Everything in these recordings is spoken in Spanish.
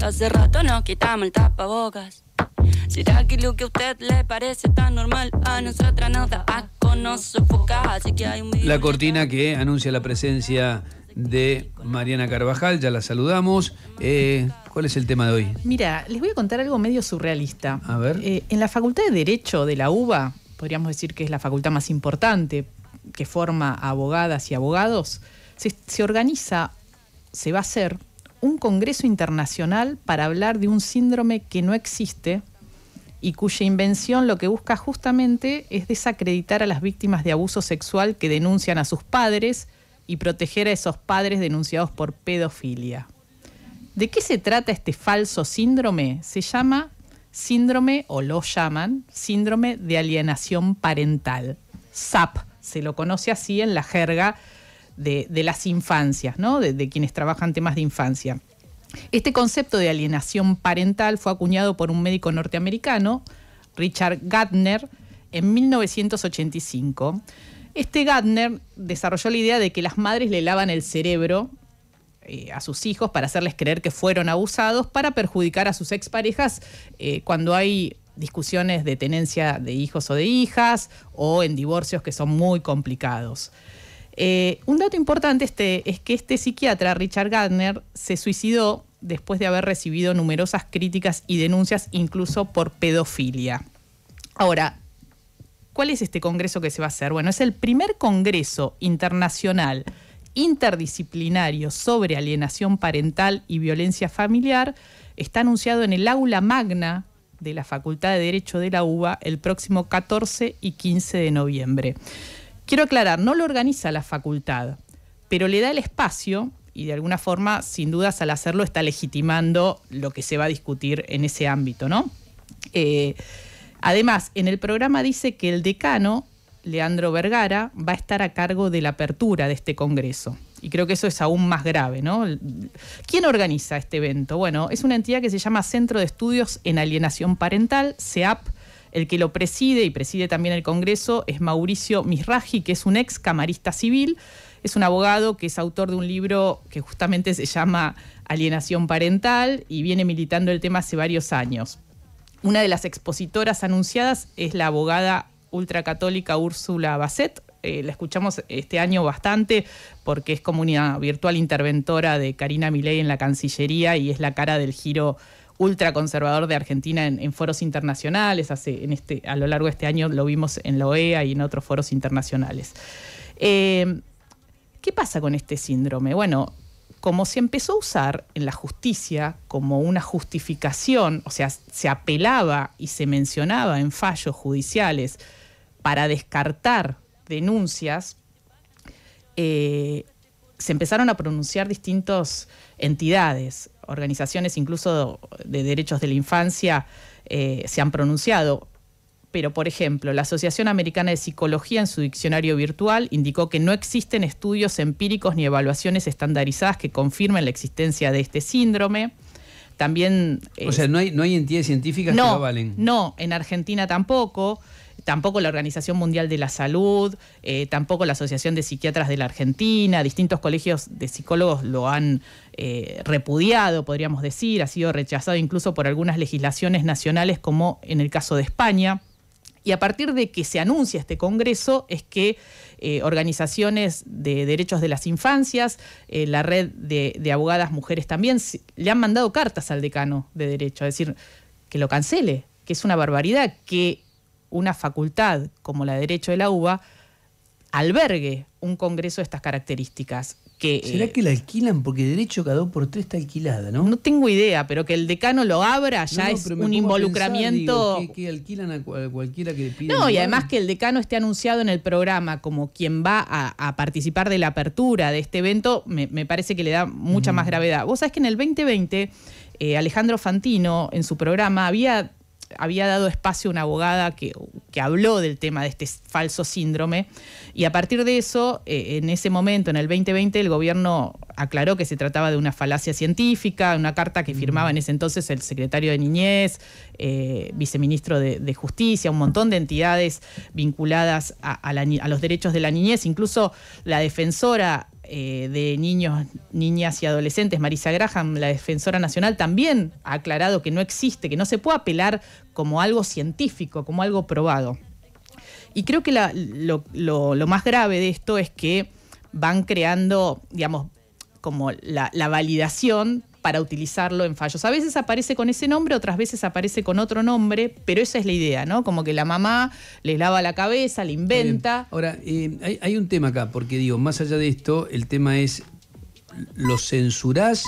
Hace rato nos tapabocas. lo que usted le parece tan normal a La cortina que anuncia la presencia de Mariana Carvajal, ya la saludamos. Eh, ¿Cuál es el tema de hoy? Mira, les voy a contar algo medio surrealista. A ver. Eh, en la Facultad de Derecho de la UBA, podríamos decir que es la facultad más importante que forma abogadas y abogados, se organiza, se va a hacer un congreso internacional para hablar de un síndrome que no existe y cuya invención lo que busca justamente es desacreditar a las víctimas de abuso sexual que denuncian a sus padres y proteger a esos padres denunciados por pedofilia. ¿De qué se trata este falso síndrome? Se llama síndrome, o lo llaman, síndrome de alienación parental. SAP, se lo conoce así en la jerga de, las infancias, ¿no? de, quienes trabajan temas de infancia. Este concepto de alienación parental fue acuñado por un médico norteamericano, Richard Gardner, en 1985. Este Gardner desarrolló la idea de que las madres le lavan el cerebro eh, a sus hijos para hacerles creer que fueron abusados, para perjudicar a sus exparejas eh, cuando hay discusiones de tenencia de hijos o de hijas o en divorcios que son muy complicados. Eh, un dato importante este, es que este psiquiatra, Richard Gardner, se suicidó después de haber recibido numerosas críticas y denuncias incluso por pedofilia. Ahora, ¿cuál es este congreso que se va a hacer? Bueno, es el primer congreso internacional interdisciplinario sobre alienación parental y violencia familiar. Está anunciado en el aula magna de la Facultad de Derecho de la UBA el próximo 14 y 15 de noviembre. Quiero aclarar, no lo organiza la facultad, pero le da el espacio y de alguna forma, sin dudas, al hacerlo está legitimando lo que se va a discutir en ese ámbito, ¿no? Eh, además, en el programa dice que el decano, Leandro Vergara, va a estar a cargo de la apertura de este congreso. Y creo que eso es aún más grave, ¿no? ¿Quién organiza este evento? Bueno, es una entidad que se llama Centro de Estudios en Alienación Parental, CEAP, el que lo preside y preside también el Congreso es Mauricio Misraji, que es un ex camarista civil. Es un abogado que es autor de un libro que justamente se llama Alienación Parental y viene militando el tema hace varios años. Una de las expositoras anunciadas es la abogada ultracatólica Úrsula Basset. Eh, la escuchamos este año bastante porque es como una virtual interventora de Karina Milei en la Cancillería y es la cara del giro ultraconservador de Argentina en, foros internacionales, hace, este, a lo largo de este año lo vimos en la OEA y en otros foros internacionales. Eh, ¿Qué pasa con este síndrome? Bueno, como se empezó a usar en la justicia como una justificación, o sea, se apelaba y se mencionaba en fallos judiciales para descartar denuncias, eh, se empezaron a pronunciar distintas entidades, organizaciones incluso de derechos de la infancia eh, se han pronunciado. Pero, por ejemplo, la Asociación Americana de Psicología en su diccionario virtual indicó que no existen estudios empíricos ni evaluaciones estandarizadas que confirmen la existencia de este síndrome. También... o sea, eh, no hay, entidades científicas que lo valen. No, en Argentina tampoco tampoco la Organización Mundial de la Salud, eh, tampoco la Asociación de Psiquiatras de la Argentina, distintos colegios de psicólogos lo han eh, repudiado, podríamos decir, ha sido rechazado incluso por algunas legislaciones nacionales, como en el caso de España. Y a partir de que se anuncia este Congreso es que eh, organizaciones de derechos de las infancias, la red de, de, abogadas mujeres también, le han mandado cartas al decano de derecho, a decir que lo cancele, que es una barbaridad, que una facultad como la de Derecho de la UBA albergue un congreso de estas características. Que, eh, ¿Será que la alquilan? Porque derecho cada dos por tres está alquilada, ¿no? No tengo idea, pero que el decano lo abra ya es un involucramiento. que, alquilan a cualquiera que No, y además que el decano esté anunciado en el programa como quien va a, participar de la apertura de este evento, me, parece que le da mucha más gravedad. Vos sabés que en el 2020, eh, Alejandro Fantino, en su programa, había había dado espacio a una abogada que, habló del tema de este falso síndrome y a partir de eso, eh, en ese momento, en el 2020, el gobierno aclaró que se trataba de una falacia científica, una carta que mm. firmaba en ese entonces el secretario de Niñez, eh, viceministro de, Justicia, un montón de entidades vinculadas a, a los derechos de la niñez, incluso la defensora eh, de Niños, Niñas y Adolescentes, Marisa Graham, la defensora nacional, también ha aclarado que no existe, que no se puede apelar como algo científico, como algo probado. Y creo que lo, más grave de esto es que van creando, digamos, como la validación para utilizarlo en fallos. A veces aparece con ese nombre, otras veces aparece con otro nombre, pero esa es la idea, ¿no? Como que la mamá les lava la cabeza, le inventa. Ahora, eh, hay, hay un tema acá, porque digo, más allá de esto, el tema es, ¿lo censurás?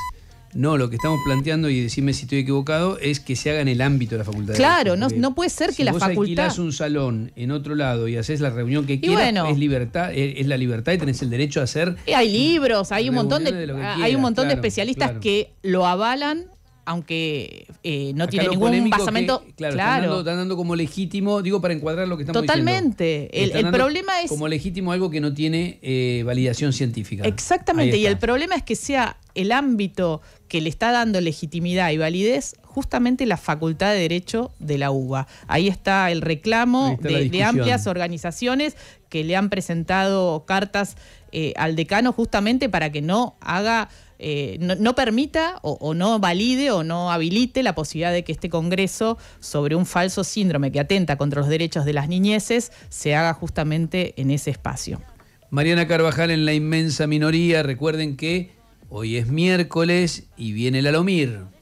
No, lo que estamos planteando, y decime si estoy equivocado, es que se haga en el ámbito de la facultad. Claro, no, no, puede ser que la vos facultad. alquilás un salón en otro lado y haces la reunión que quieras, es libertad, es, la libertad y tenés el derecho a hacer. Hay libros, hay un montón de, hay un montón de especialistas que lo avalan aunque eh, no tiene ningún basamento. claro, Están, dando, como legítimo, digo para encuadrar lo que estamos Totalmente. diciendo. Totalmente. El, problema es. Como legítimo algo que no tiene eh, validación científica. Exactamente. Y el problema es que sea el ámbito que le está dando legitimidad y validez justamente la Facultad de Derecho de la UBA. Ahí está el reclamo de, amplias organizaciones que le han presentado cartas eh, al decano justamente para que no haga eh, no, permita o, no valide o no habilite la posibilidad de que este Congreso, sobre un falso síndrome que atenta contra los derechos de las niñeces, se haga justamente en ese espacio. Mariana Carvajal en la inmensa minoría, recuerden que hoy es miércoles y viene el Alomir.